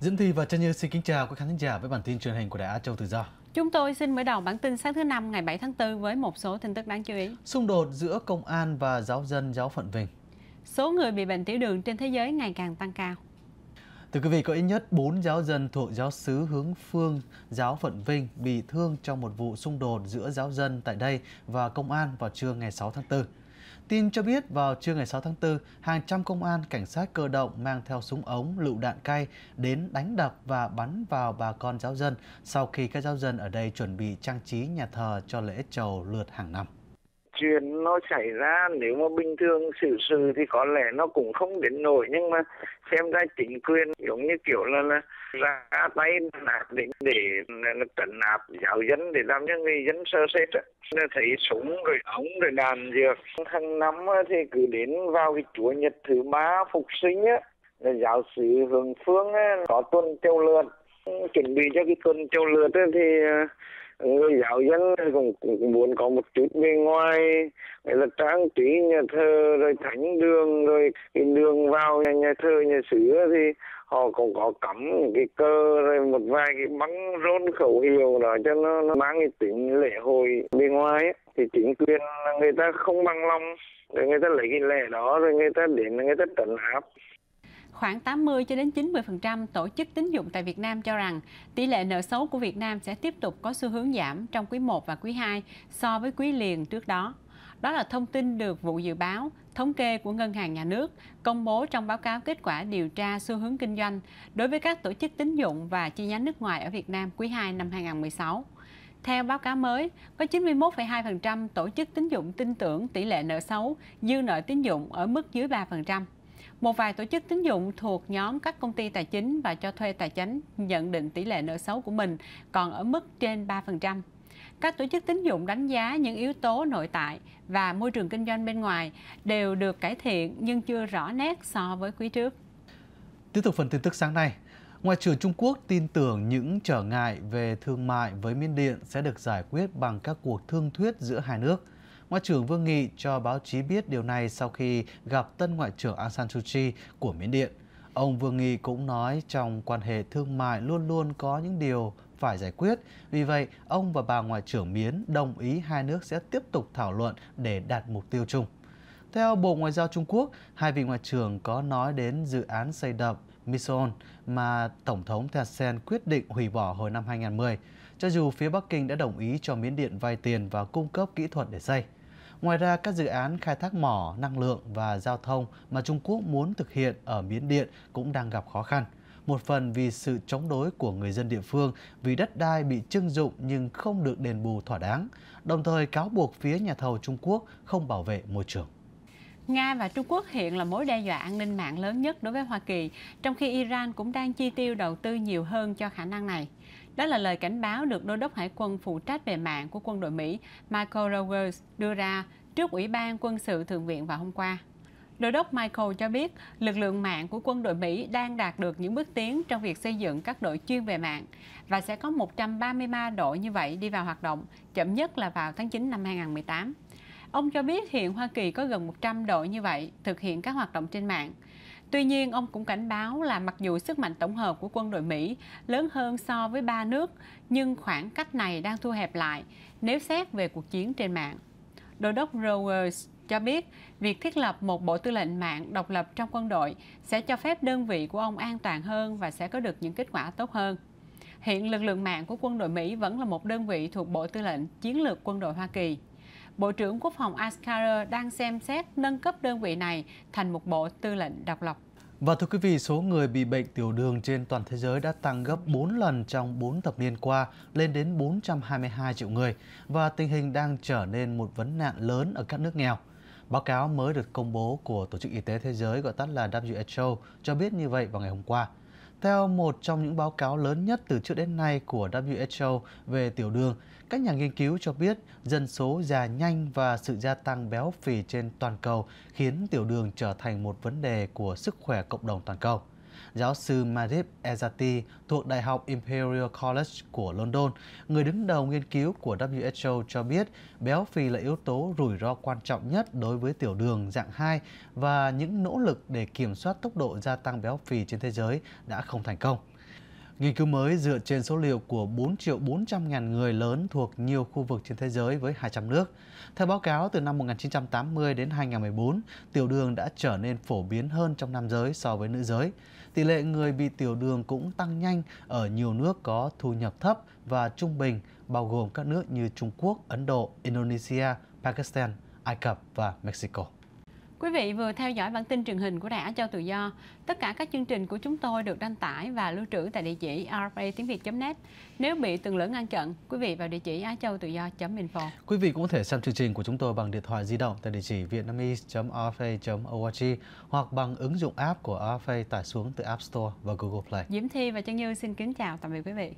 Diễm Thi và Trân Như xin kính chào quý khán giả với bản tin truyền hình của Đài Á Châu Tự Do. Chúng tôi xin mở đầu bản tin sáng thứ năm ngày 7 tháng 4 với một số tin tức đáng chú ý. Xung đột giữa công an và giáo dân giáo phận Vinh. Số người bị bệnh tiểu đường trên thế giới ngày càng tăng cao. Thưa quý vị, có ít nhất 4 giáo dân thuộc giáo sứ hướng phương giáo phận Vinh bị thương trong một vụ xung đột giữa giáo dân tại đây và công an vào trưa ngày 6 tháng 4. Tin cho biết vào trưa ngày 6 tháng 4, hàng trăm công an, cảnh sát cơ động mang theo súng ống, lựu đạn cay đến đánh đập và bắn vào bà con giáo dân sau khi các giáo dân ở đây chuẩn bị trang trí nhà thờ cho lễ chầu lượt hàng năm chuyện nó xảy ra nếu mà bình thường xử sự thì có lẽ nó cũng không đến nổi nhưng mà xem ra chính quyền giống như kiểu là, là ra tay nạt để để trấn nạp giáo dân để làm cho người dân sơ sệt là thấy súng rồi ống rồi đàn dược hàng năm thì cứ đến vào cái chúa nhật thứ ba phục sinh á là giáo sư hương phương á, có tuần tiêu lượt chuẩn bị cho cái tuần tiêu lượt thì à, người ừ, giáo dân cũng, cũng muốn có một chút bên ngoài là trang trí nhà thờ rồi thánh đường rồi cái đường vào nhà, nhà thờ nhà sửa thì họ cũng có cắm những cái cơ rồi một vài cái băng rôn khẩu hiệu đó cho nó, nó mang cái tính lễ hội bên ngoài ấy. thì chính quyền người ta không bằng lòng rồi người ta lấy cái lệ đó rồi người ta đến người ta trấn áp khoảng 80 cho đến 90% tổ chức tín dụng tại Việt Nam cho rằng tỷ lệ nợ xấu của Việt Nam sẽ tiếp tục có xu hướng giảm trong quý 1 và quý 2 so với quý liền trước đó. Đó là thông tin được vụ dự báo, thống kê của Ngân hàng Nhà nước công bố trong báo cáo kết quả điều tra xu hướng kinh doanh đối với các tổ chức tín dụng và chi nhánh nước ngoài ở Việt Nam quý 2 năm 2016. Theo báo cáo mới, có 91,2% tổ chức tín dụng tin tưởng tỷ lệ nợ xấu, dư nợ tín dụng ở mức dưới 3%. Một vài tổ chức tín dụng thuộc nhóm các công ty tài chính và cho thuê tài chính nhận định tỷ lệ nợ xấu của mình còn ở mức trên 3%. Các tổ chức tín dụng đánh giá những yếu tố nội tại và môi trường kinh doanh bên ngoài đều được cải thiện nhưng chưa rõ nét so với quý trước. Tiếp tục phần tin tức sáng nay, Ngoại trưởng Trung Quốc tin tưởng những trở ngại về thương mại với Miên Điện sẽ được giải quyết bằng các cuộc thương thuyết giữa hai nước – Ngoại trưởng Vương Nghị cho báo chí biết điều này sau khi gặp tân Ngoại trưởng Aung San Suu Kyi của Miến Điện. Ông Vương Nghị cũng nói trong quan hệ thương mại luôn luôn có những điều phải giải quyết. Vì vậy, ông và bà Ngoại trưởng Miến đồng ý hai nước sẽ tiếp tục thảo luận để đạt mục tiêu chung. Theo Bộ Ngoại giao Trung Quốc, hai vị ngoại trưởng có nói đến dự án xây đập Mison mà Tổng thống Thein Sein quyết định hủy bỏ hồi năm 2010, cho dù phía Bắc Kinh đã đồng ý cho Miến Điện vay tiền và cung cấp kỹ thuật để xây. Ngoài ra, các dự án khai thác mỏ, năng lượng và giao thông mà Trung Quốc muốn thực hiện ở Miến Điện cũng đang gặp khó khăn. Một phần vì sự chống đối của người dân địa phương vì đất đai bị trưng dụng nhưng không được đền bù thỏa đáng, đồng thời cáo buộc phía nhà thầu Trung Quốc không bảo vệ môi trường. Nga và Trung Quốc hiện là mối đe dọa an ninh mạng lớn nhất đối với Hoa Kỳ, trong khi Iran cũng đang chi tiêu đầu tư nhiều hơn cho khả năng này. Đó là lời cảnh báo được Đô đốc Hải quân phụ trách về mạng của quân đội Mỹ Michael Rogers đưa ra trước Ủy ban Quân sự Thượng viện vào hôm qua. Đô đốc Michael cho biết lực lượng mạng của quân đội Mỹ đang đạt được những bước tiến trong việc xây dựng các đội chuyên về mạng và sẽ có 133 đội như vậy đi vào hoạt động, chậm nhất là vào tháng 9 năm 2018. Ông cho biết hiện Hoa Kỳ có gần 100 đội như vậy thực hiện các hoạt động trên mạng. Tuy nhiên, ông cũng cảnh báo là mặc dù sức mạnh tổng hợp của quân đội Mỹ lớn hơn so với ba nước, nhưng khoảng cách này đang thu hẹp lại nếu xét về cuộc chiến trên mạng. Đô đốc Rowers cho biết việc thiết lập một bộ tư lệnh mạng độc lập trong quân đội sẽ cho phép đơn vị của ông an toàn hơn và sẽ có được những kết quả tốt hơn. Hiện lực lượng mạng của quân đội Mỹ vẫn là một đơn vị thuộc Bộ Tư lệnh Chiến lược Quân đội Hoa Kỳ. Bộ trưởng Quốc phòng Askar đang xem xét nâng cấp đơn vị này thành một bộ tư lệnh độc lập. Và thưa quý vị, số người bị bệnh tiểu đường trên toàn thế giới đã tăng gấp 4 lần trong 4 thập niên qua, lên đến 422 triệu người, và tình hình đang trở nên một vấn nạn lớn ở các nước nghèo. Báo cáo mới được công bố của Tổ chức Y tế Thế giới gọi tắt là WHO cho biết như vậy vào ngày hôm qua. Theo một trong những báo cáo lớn nhất từ trước đến nay của WHO về tiểu đường, các nhà nghiên cứu cho biết dân số già nhanh và sự gia tăng béo phì trên toàn cầu khiến tiểu đường trở thành một vấn đề của sức khỏe cộng đồng toàn cầu giáo sư Marip Ezati thuộc Đại học Imperial College của London, người đứng đầu nghiên cứu của WHO cho biết béo phì là yếu tố rủi ro quan trọng nhất đối với tiểu đường dạng 2 và những nỗ lực để kiểm soát tốc độ gia tăng béo phì trên thế giới đã không thành công. Nghiên cứu mới dựa trên số liệu của 4 triệu 400 ngàn người lớn thuộc nhiều khu vực trên thế giới với 200 nước. Theo báo cáo, từ năm 1980 đến 2014, tiểu đường đã trở nên phổ biến hơn trong nam giới so với nữ giới. Tỷ lệ người bị tiểu đường cũng tăng nhanh ở nhiều nước có thu nhập thấp và trung bình, bao gồm các nước như Trung Quốc, Ấn Độ, Indonesia, Pakistan, Ai Cập và Mexico. Quý vị vừa theo dõi bản tin truyền hình của Đài Á Châu Tự Do. Tất cả các chương trình của chúng tôi được đăng tải và lưu trữ tại địa chỉ rfa tiếng việt.net. Nếu bị từng lỡ ngăn chặn, quý vị vào địa chỉ á châu tự do.info. Quý vị cũng có thể xem chương trình của chúng tôi bằng điện thoại di động tại địa chỉ vietnamese.rfa.org hoặc bằng ứng dụng app của RFA tải xuống từ App Store và Google Play. Diễm Thi và Trân Như xin kính chào tạm biệt quý vị.